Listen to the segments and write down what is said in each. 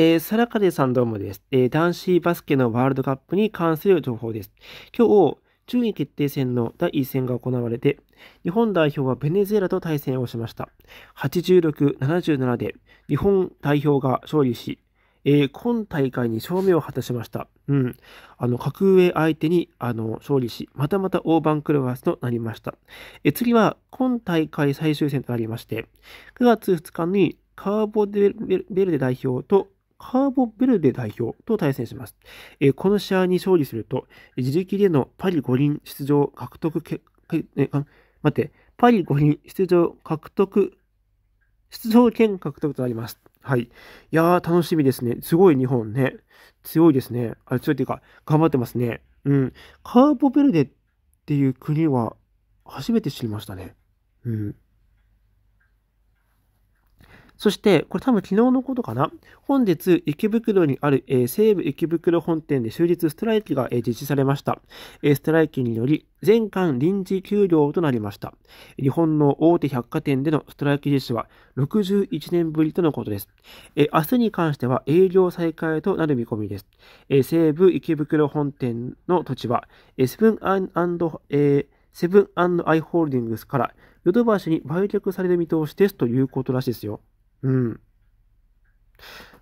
えー、サラカデさんどうもです。えー、男子バスケのワールドカップに関する情報です。今日、順位決定戦の第1戦が行われて、日本代表はベネズエラと対戦をしました。86、77で日本代表が勝利し、えー、今大会に勝利を果たしました。うん。あの、格上相手に、あの、勝利し、またまた大番狂わせとなりました。え、次は、今大会最終戦となりまして、9月2日にカーボベルデ代表とカーボベルデ代表と対戦します。えこの試合に勝利すると、自力でのパリ五輪出場獲得け、え、あ、待って、パリ五輪出場獲得、出場権獲得となります。はい。いやー、楽しみですね。すごい日本ね。強いですね。あ、強いっていうか、頑張ってますね。うん。カーボベルデっていう国は初めて知りましたね。うん。そして、これ多分昨日のことかな。本日、池袋にある、えー、西武池袋本店で終日ストライキが、えー、実施されました。えー、ストライキにより、全館臨時休業となりました。日本の大手百貨店でのストライキ実施は61年ぶりとのことです。え明日に関しては営業再開となる見込みです。え西武池袋本店の土地は、えセブンアえセブンアイ・ホールディングスからヨドバシに売却される見通しですということらしいですよ。うん。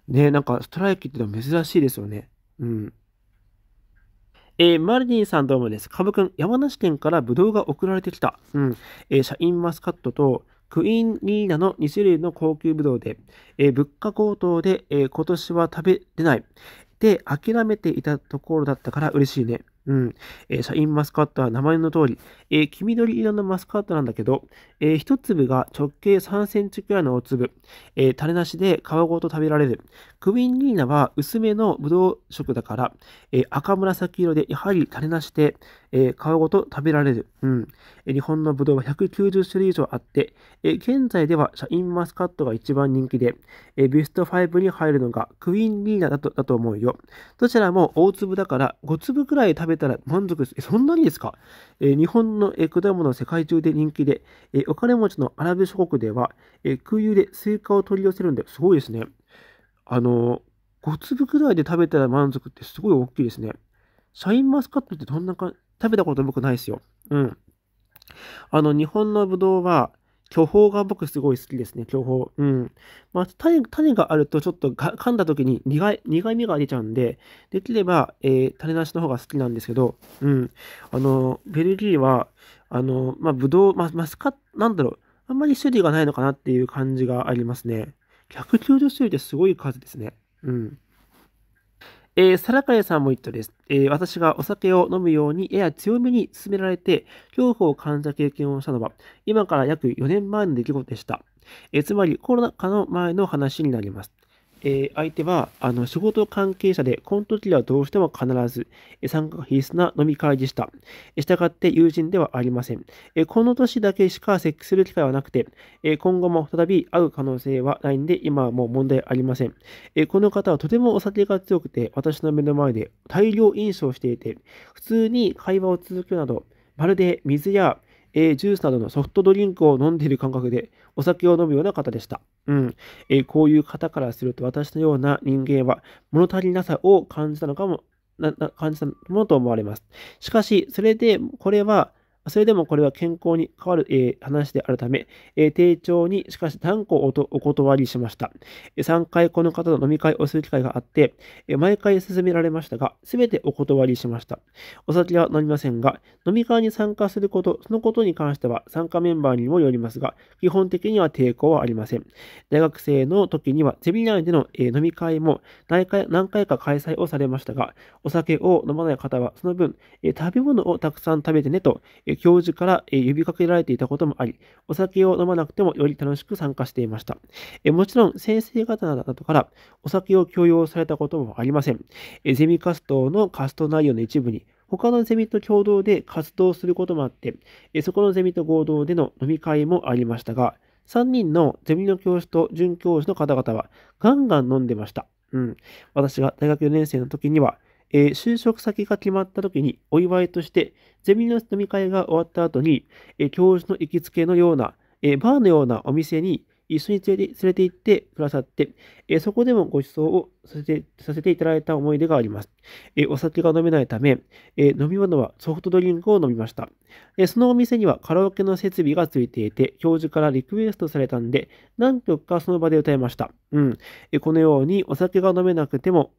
ねなんかストライキってのは珍しいですよね。うん。えー、マディンさんどうもです。かぶくん、山梨県からぶどうが送られてきた。うん。えー、シャインマスカットと、クイーンリーナの2種類の高級ぶどうで、えー、物価高騰で、えー、今年は食べれない。で、諦めていたところだったから嬉しいね。うん。えー、シャインマスカットは名前の通り、えー、黄緑色のマスカットなんだけど、えー、一粒が直径3センチくらいの大粒、えー、種なしで皮ごと食べられる。クイーンリーナは薄めのブドウ色だから、えー、赤紫色でやはり種なしで、えー、皮ごと食べられる。うん。えー、日本のブドウは190種類以上あって、えー、現在ではシャインマスカットが一番人気で、えー、ベスト5に入るのがクイーンリーナだとだと思うよ。どちらも大粒だから5粒くらい食べたら満足です。え、そんなにですかえ日本のえ果物は世界中で人気で、えお金持ちのアラブ諸国では、え空輸でスイカを取り寄せるんで、すごいですね。あの5粒くらいで食べたら満足ってすごい大きいですね。シャインマスカットってどんなか、食べたこと僕ないですよ。うん。あの、日本のブドウは、巨峰が僕すごい好きですね、巨峰。うん。まあ、種、種があるとちょっと噛んだ時に苦い、苦い味が出ちゃうんで、できれば、えー、種なしの方が好きなんですけど、うん。あの、ベルギーは、あの、まあ、ぶどう、まあ、マスカなんだろう、あんまり種類がないのかなっていう感じがありますね。190種類ってすごい数ですね。うん。えー、サラカレさんも言ったです。えー、私がお酒を飲むようにやや強めに勧められて、恐怖を感じた経験をしたのは、今から約4年前の出来事でした。えー、つまりコロナ禍の前の話になります。えー、相手はあの仕事関係者で、この時はどうしても必ず、え参加が必須な飲み会でした。従したがって友人ではありません。えー、この年だけしか接する機会はなくて、えー、今後も再び会う可能性はないんで、今はもう問題ありません。えー、この方はとてもお酒が強くて、私の目の前で大量飲酒をしていて、普通に会話を続けるなど、まるで水やえー、ジュースなどのソフトドリンクを飲んでいる感覚でお酒を飲むような方でした。うん。えー、こういう方からすると私のような人間は物足りなさを感じたのかも、な、な感じたものと思われます。しかし、それで、これはそれでもこれは健康に変わる、えー、話であるため、えー、丁重にしかし断固おとお断りしました。3回この方と飲み会をする機会があって、え毎回勧められましたが、すべてお断りしました。お酒は飲みませんが、飲み会に参加すること、そのことに関しては参加メンバーにもよりますが、基本的には抵抗はありません。大学生の時にはゼミーでの、え飲み会も何回何回か開催をされましたが、お酒を飲まない方はその分、え食べ物をたくさん食べてねと、教授から呼びかけられていたこともあり、お酒を飲まなくてもより楽しく参加していました。もちろん先生方などからお酒を強要されたこともありません。ゼミ活動の活動内容の一部に、他のゼミと共同で活動することもあって、そこのゼミと合同での飲み会もありましたが、3人のゼミの教師と准教師の方々はガンガン飲んでました。うん。私が大学4年生の時には、えー、就職先が決まった時にお祝いとして、ゼミの飲み会が終わった後に、えー、教授の行きつけのような、えー、バーのようなお店に一緒に連れて連れて行ってくださって、えそこでもご馳走をさせてさせていただいた思い出があります。えお酒が飲めないため、え飲み物はソフトドリンクを飲みました。そのお店にはカラオケの設備がついていて、教授からリクエストされたんで、何曲かその場で歌いました。うん。このように、お酒が飲めなくても、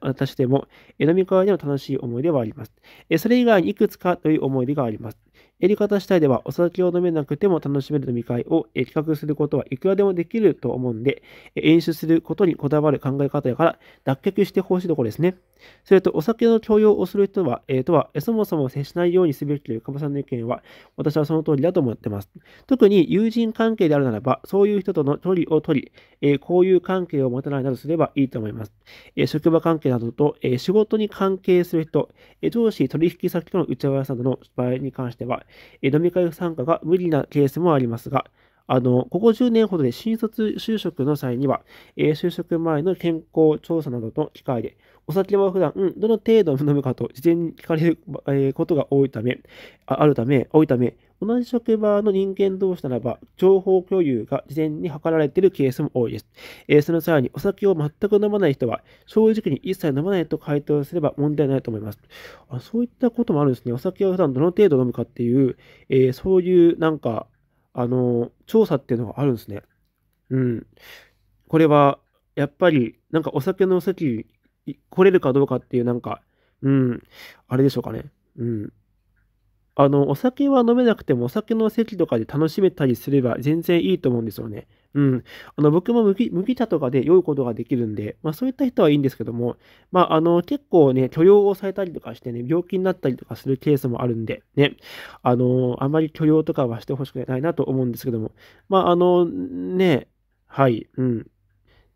私でも、飲み会での楽しい思い出はあります。それ以外にいくつかという思い出があります。やり方次第ではお酒を飲めなくても楽しめる飲み会を企画することはいくらでもできると思うんで、演出することにこだわる考え方から脱却してほしいところですね。それと、お酒の強要をする人は、えー、とは、そもそも接しないようにすべきというカバさんの意見は、私はその通りだと思ってます。特に友人関係であるならば、そういう人との距離を取り、え交、い友関係を持たないなどすればいいと思います。えー、職場関係などと、えー、仕事に関係する人、え上司取引先との打ち合わせなどの場合に関しては、え飲み会参加が無理なケースもありますが、あの、ここ10年ほどで新卒就職の際には、え就職前の健康調査などの機会で、お酒は普段、うん、どの程度飲むかと事前に聞かれる、えー、ことが多いため、あるため、多いため、同じ職場の人間同士ならば、情報共有が事前に図られているケースも多いです。えー、その際に、お酒を全く飲まない人は、正直に一切飲まないと回答すれば問題ないと思います。あそういったこともあるんですね。お酒を普段どの程度飲むかっていう、えー、そういうなんか、あのー、調査っていうのがあるんですね。うん。これは、やっぱり、なんかお酒の席来れるかどうかっていう、なんか、うん、あれでしょうかね。うん。あの、お酒は飲めなくても、お酒の席とかで楽しめたりすれば全然いいと思うんですよね。うん。あの、僕も麦麦茶とかで酔うことができるんで、まあそういった人はいいんですけども、まああの、結構ね、許容をされたりとかしてね、病気になったりとかするケースもあるんで、ね、あの、あまり許容とかはしてほしくないなと思うんですけども、まああの、ね、はい、うん。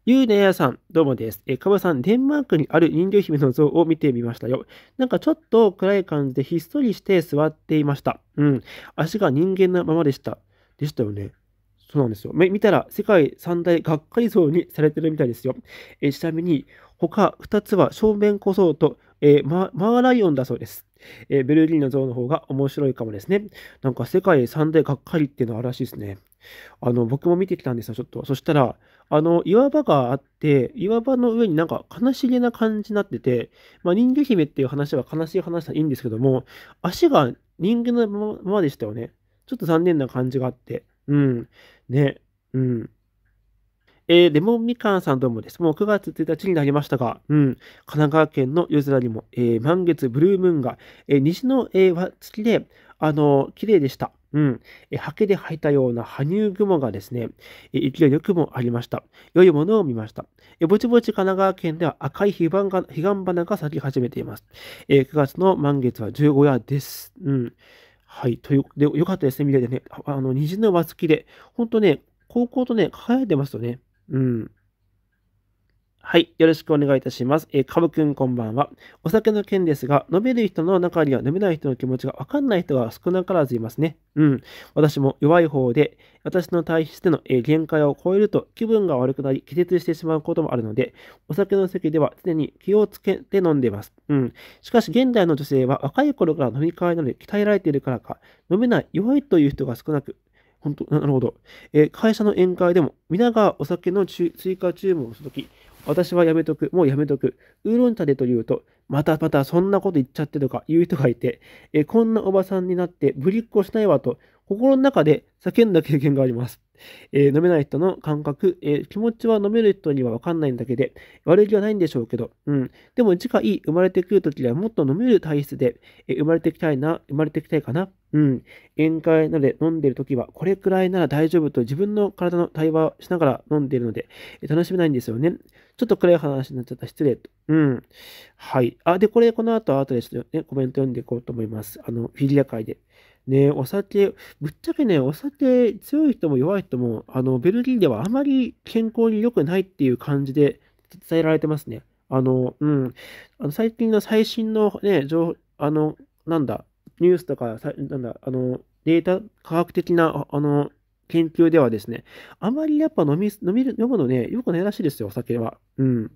ゆうねやさん、どうもです。えー、かばさん、デンマークにある人魚姫の像を見てみましたよ。なんかちょっと暗い感じでひっそりして座っていました。うん。足が人間なままでした。でしたよね。そうなんですよ。見たら世界三大がっかり像にされてるみたいですよ。えちなみに、他二つは正面こそと、えー、マーライオンだそうです。えー、ベルリンの像の方が面白いかもですね。なんか世界三大がっかりっていうのはあるらしいですね。あの、僕も見てきたんですよ、ちょっと。そしたら、あの、岩場があって、岩場の上になんか悲しげな感じになってて、まあ、人魚姫っていう話は悲しい話はいいんですけども、足が人間のままでしたよね。ちょっと残念な感じがあって。うん。ね。うん。えー、レモンみかんさんどうもです。もう9月1日になりましたが、うん、神奈川県の夜空にも、えー、満月ブルームーンが、えー、西の、えー、月で、あのー、綺麗でした。うん、えハケで吐いたような羽生雲がですね、勢いよくもありました。良いものを見ました。えぼちぼち神奈川県では赤い彼岸が彼岸花が咲き始めています。え9月の満月は15夜です。うん。はい。という、で、よかったですね。見れてね。あの、虹の輪付きで、ほんとね、高校とね、輝いてますよね。うん。はい。よろしくお願いいたします。えー、かぶくんこんばんは。お酒の件ですが、飲める人の中には飲めない人の気持ちがわかんない人が少なからずいますね。うん。私も弱い方で、私の体質での、えー、限界を超えると気分が悪くなり、気絶してしまうこともあるので、お酒の席では常に気をつけて飲んでいます。うん。しかし、現代の女性は若い頃から飲み会などで鍛えられているからか、飲めない弱いという人が少なく、本当なるほど、えー、会社の宴会でも、皆がお酒の追加注文をするとき、私はやめとく、もうやめとく。ウーロン茶でというと、またまたそんなこと言っちゃってとか言う人がいて、えこんなおばさんになってぶりっ子しないわと、心の中で叫んだ経験があります。えー、飲めない人の感覚、えー、気持ちは飲める人にはわかんないんだけで、悪気はないんでしょうけど、うん。でも次回生まれてくるときはもっと飲める体質で、えー、生まれてきたいな、生まれてきたいかな、うん。宴会などで飲んでるときは、これくらいなら大丈夫と自分の体の対話をしながら飲んでいるので、え楽しめないんですよね。ちょっと暗い話になっちゃった。失礼と。うん。はい。あ、で、これ、この後、後でちょっとね、コメント読んでいこうと思います。あの、フィギュア界で。ね、お酒、ぶっちゃけね、お酒強い人も弱い人も、あの、ベルギーではあまり健康に良くないっていう感じで伝えられてますね。あの、うん。あの最近の最新のね、情あの、なんだ、ニュースとか、なんだ、あの、データ、科学的な、あの、研究ではですね、あまりやっぱ飲み、飲みる、飲むのね、良くないらしいですよ、お酒は。うん。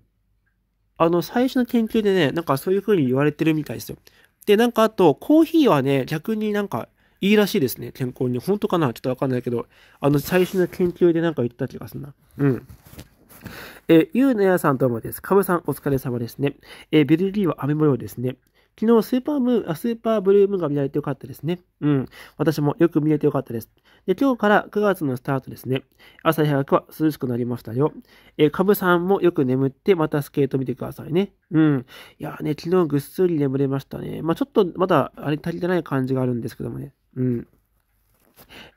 あの、最初の研究でね、なんかそういう風に言われてるみたいですよ。で、なんかあと、コーヒーはね、逆になんか、いいらしいですね、健康に。本当かなちょっとわかんないけど、あの、最新の研究でなんか言った気がするな。うん。えゆうなやさんどうもです。かぶさんお疲れ様ですね。えベルギーは雨模様ですね。昨日スーパームー、スーパーブルームが見られてよかったですね。うん。私もよく見れてよかったです。で、今日から9月のスタートですね。朝早くは涼しくなりましたよ。えかぶさんもよく眠って、またスケート見てくださいね。うん。いやね、昨日ぐっすり眠れましたね。まあ、ちょっとまだ、あれ足りてない感じがあるんですけどもね。うん。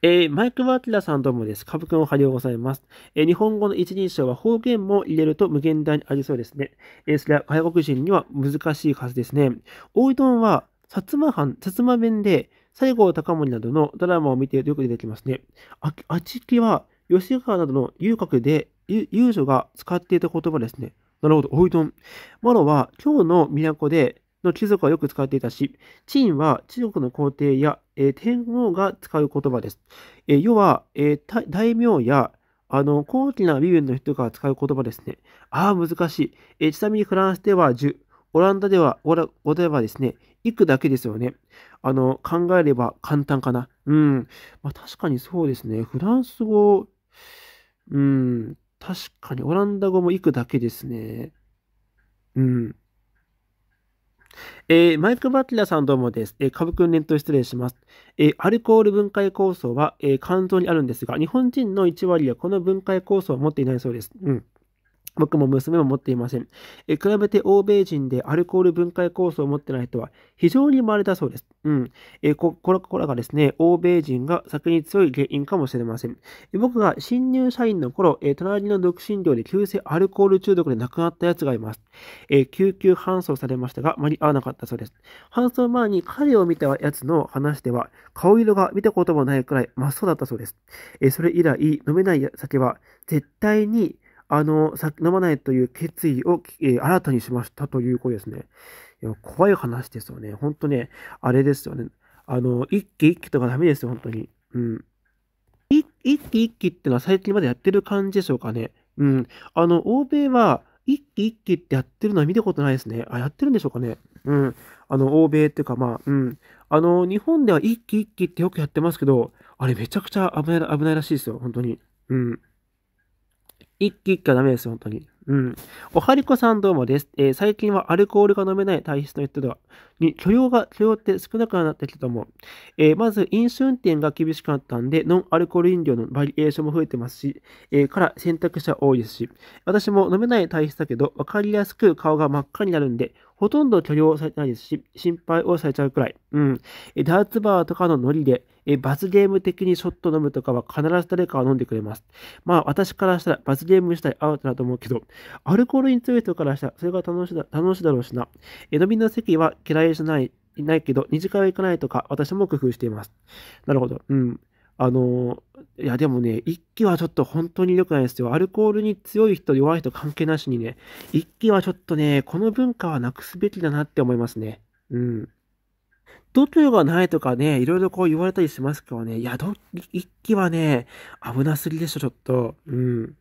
えー、マイク・ワーキラさんどうもです。株君おはようございます。えー、日本語の一人称は方言も入れると無限大にありそうですね。えー、それは外国人には難しいはずですね。大井丼は薩摩藩、薩摩弁で西郷隆盛などのドラマを見てよく出てきますね。あ、あちきは吉川などの遊郭で遊女が使っていた言葉ですね。なるほど、おいどん。マロは今日の都での貴族はよく使っていたし、陳は中国の皇帝や、えー、天皇が使う言葉です。えー、要は、えー、大名やあの高貴な身分の人が使う言葉ですね。ああ、難しい、えー。ちなみにフランスでは10、オランダでは、オラオではですね、いくだけですよね。あの、考えれば簡単かな。うん。まあ確かにそうですね。フランス語、うん、確かにオランダ語もいくだけですね。うん。えー、マイク・バッテラさんどうもです。えー、株訓練と失礼します。えー、アルコール分解酵素は、えー、肝臓にあるんですが、日本人の1割はこの分解酵素を持っていないそうです。うん。僕も娘も持っていません。え比べて欧米人でアルコール分解酵素を持ってない人は非常に稀だそうです。うん。えここれがですね、欧米人が先に強い原因かもしれません。え僕が新入社員の頃、え隣の独身寮で急性アルコール中毒で亡くなったやつがいます。え救急搬送されましたが、間に合わなかったそうです。搬送前に彼を見たやつの話では、顔色が見たこともないくらい真っ青だったそうです。えそれ以来、飲めない酒は絶対にあの、酒飲まないという決意を、えー、新たにしましたというとですね。いや怖い話ですよね。ほんとね、あれですよね。あの、一気一気とかダメですよ、本当に。うん。一気一気ってのは最近までやってる感じでしょうかね。うん。あの、欧米は、一気一気ってやってるのは見たことないですね。あ、やってるんでしょうかね。うん。あの、欧米っていうか、まあ、うん。あの、日本では一気一気ってよくやってますけど、あれめちゃくちゃ危ない、危ないらしいですよ、本当に。うん。一気一気はダメです、本当に。うん。おはりこさんどうもです。えー、最近はアルコールが飲めない体質の人では、に許容が、許容って少なくなってきたと思う。えー、まず、飲酒運転が厳しくなったんで、ノンアルコール飲料のバリエーションも増えてますし、えー、から選択肢は多いですし、私も飲めない体質だけど、わかりやすく顔が真っ赤になるんで、ほとんど許容されてないですし、心配をされちゃうくらい。うん。えダーツバーとかのノリで、え罰ゲーム的にショット飲むとかは必ず誰かが飲んでくれます。まあ私からしたら罰ゲームしたいアウトだと思うけど、アルコールに強い人からしたらそれが楽しだ楽しいだろうしな。え飲みの席は嫌いじゃないいないけど、二次会は行かないとか、私も工夫しています。なるほど。うん。あの、いやでもね、1期はちょっと本当に良くないですよ。アルコールに強い人、弱い人関係なしにね、1期はちょっとね、この文化はなくすべきだなって思いますね。うん。度胸がないとかね、いろいろこう言われたりしますけどね、いや、ど、一気はね、危なすぎでしょ、ちょっと。うん。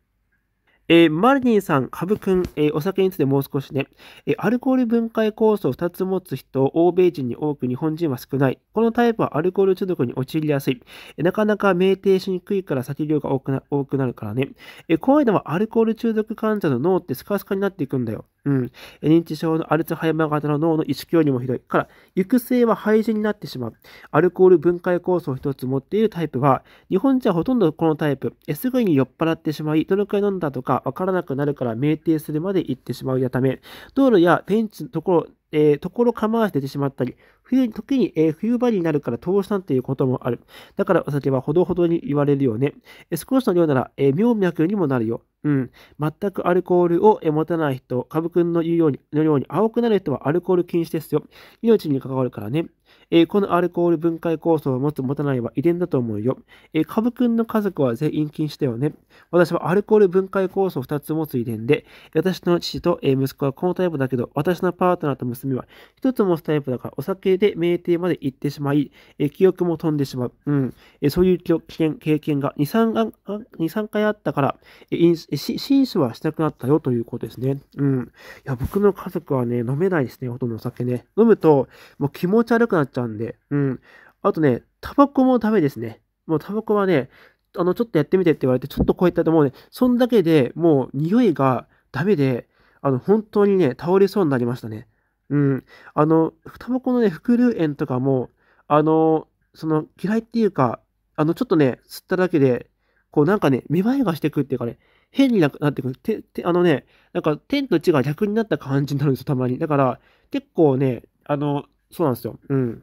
えー、マルニンさん、ハブ君、えー、お酒についてもう少しね、えー、アルコール分解酵素を2つ持つ人、欧米人に多く日本人は少ない。このタイプはアルコール中毒に陥りやすい。えなかなか酩酊しにくいから酒量が多くな多くなるからね。え怖いのはアルコール中毒患者の脳ってスカスカになっていくんだよ。うん。認知症のアルツハイマー型の脳の意識よりもひどい。から、育成は廃止になってしまう。アルコール分解酵素を1つ持っているタイプは、日本人はほとんどこのタイプ。えすぐに酔っ払ってしまい、どのくらい飲んだとか、わからなくなるから酩酊するまで行ってしまうやため、道路やベンチのところ、えー、ところ構わず出てしまったり、冬に、時に、えー、冬場になるから通したということもある。だからお酒はほどほどに言われるよね。えー、少しの量なら、えー、妙脈にもなるよ。うん。全くアルコールを、え持たない人、株君の言うように、のように青くなる人はアルコール禁止ですよ。命に関わるからね。えー、このアルコール分解酵素を持つ持たないは遺伝だと思うよ。えー、株くんの家族は全員禁止だよね。私はアルコール分解酵素を2つ持つ遺伝で、私の父と、息子はこのタイプだけど、私のパートナーと娘は1つ持つタイプだから、お酒で酩酊まで行ってしまい、え記憶も飛んでしまう。うん。えそういう危険、経験が2、3, 2 3回あったから、えー、心死はしなくなったよということですね。うん。いや、僕の家族はね、飲めないですね、ほとんどお酒ね。飲むと、もう気持ち悪くなっちゃう。たんで、うん。あとね、タバコもダメですね。もうタバコはね、あの、ちょっとやってみてって言われて、ちょっとこうやったともうね、そんだけでもう匂いがダメで、あの、本当にね、倒れそうになりましたね。うん。あの、タバコのね、副流とかも、あの、その、嫌いっていうか、あの、ちょっとね、吸っただけで、こうなんかね、めまいがしてくっていうかね、変になってくる。て、て、あのね、なんか天と地が逆になった感じになるんですよ、たまに。だから、結構ね、あの、そうなんですよ。うん。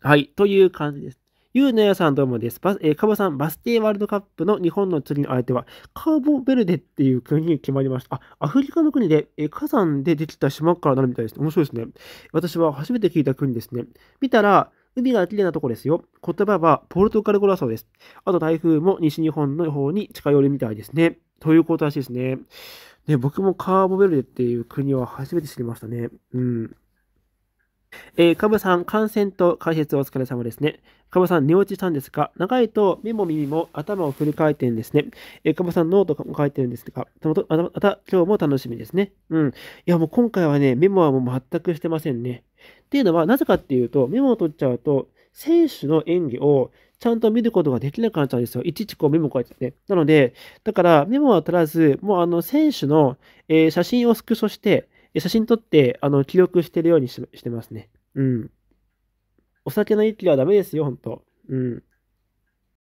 はい、という感じです。ゆうのやさんどうもです。バス、えー、カボさん、バステーワールドカップの日本の釣りの相手は、カーボベルデっていう国に決まりました。あ、アフリカの国で、えー、火山でできた島からなるみたいです。面白いですね。私は初めて聞いた国ですね。見たら、海が綺麗なとこですよ。言葉はポルトガル語だそうです。あと台風も西日本の方に近寄るみたいですね。ということらしいですね。ね、僕もカーボベルデっていう国は初めて知りましたね。うん。えー、カブさん、感染と解説お疲れ様ですね。カブさん、寝落ちしたんですか長いと目も耳も頭を振りフルるんですね。えー、カブさん、ノートも書いてるんですが、たまた今日も楽しみですね。うん。いや、もう今回はね、メモはもう全くしてませんね。っていうのは、なぜかっていうと、メモを取っちゃうと、選手の演技をちゃんと見ることができなくなっちゃうんですよ。いちいちこうメモ書いてて。なので、だからメモは取らず、もうあの選手の、えー、写真をスクショして、写真撮って、あの、記録してるようにしてますね。うん。お酒の一はダメですよ、本当うん。